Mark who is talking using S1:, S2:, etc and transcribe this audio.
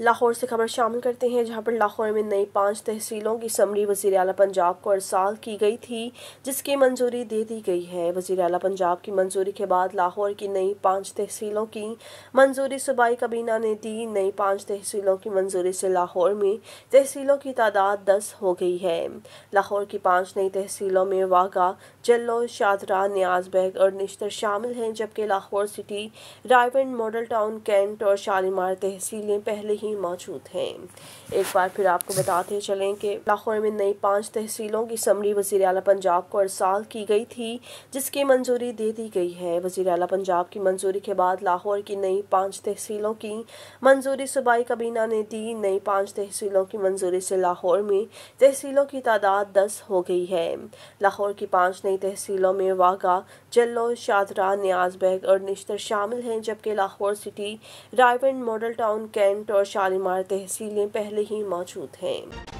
S1: लाहौर से खबर शामिल करते हैं जहां पर लाहौर में नई पांच तहसीलों की समरी वजी अला पंजाब को अरसाल की गई थी जिसकी मंजूरी दे दी गई है वजी अला पंजाब की मंजूरी के बाद लाहौर की नई पांच तहसीलों की मंजूरी सूबाई काबीना ने दी नई पांच तहसीलों की मंजूरी से लाहौर में तहसीलों की तादाद दस हो गई है लाहौर की पाँच नई तहसीलों में वागा जल्लो शाहरा न्याज बैग और निश्तर शामिल हैं जबकि Lahore city Raiwind model town cantt और शालीमार तहसीलें पहले ही मौजूद हैं एक बार फिर आपको बताते चलें कि लाहौर में नई पाँच तहसीलों की समरी वजी अला पंजाब को अरसाल की गई थी जिसकी मंजूरी दे दी गई है वजी अला पंजाब की मंजूरी के बाद लाहौर की नई पाँच तहसीलों की मंजूरी सूबाई कबीना ने दी नई पाँच तहसीलों की मंजूरी से लाहौर में तहसीलों की तादाद दस हो गई है लाहौर की पाँच नई तहसीलों में वाघा जल्लो शादरा न्याजबैग और निश्तर शामिल हैं जबकि Lahore city Raiwind model town cantt और शालीमार तहसीलें पहले ही मौजूद हैं